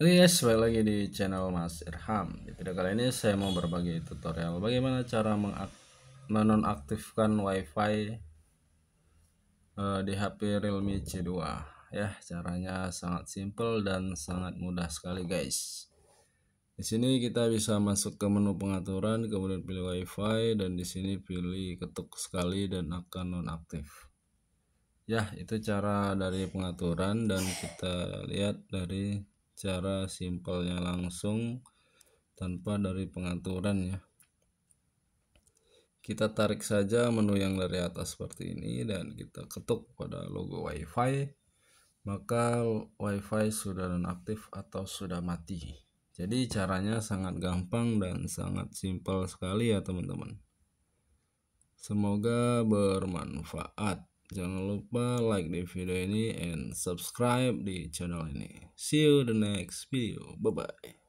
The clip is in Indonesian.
guys, balik lagi di channel Mas Irham. Di video kali ini saya mau berbagi tutorial bagaimana cara menonaktifkan WiFi eh, di HP Realme C2. Ya, caranya sangat simple dan sangat mudah sekali, guys. Di sini kita bisa masuk ke menu pengaturan, kemudian pilih WiFi dan di sini pilih ketuk sekali dan akan nonaktif. Ya, itu cara dari pengaturan dan kita lihat dari cara simpelnya langsung tanpa dari pengaturan ya kita tarik saja menu yang dari atas seperti ini dan kita ketuk pada logo wifi maka wifi sudah nonaktif atau sudah mati jadi caranya sangat gampang dan sangat simpel sekali ya teman-teman semoga bermanfaat Jangan lupa like di video ini and subscribe di channel ini. See you the next video. Bye bye.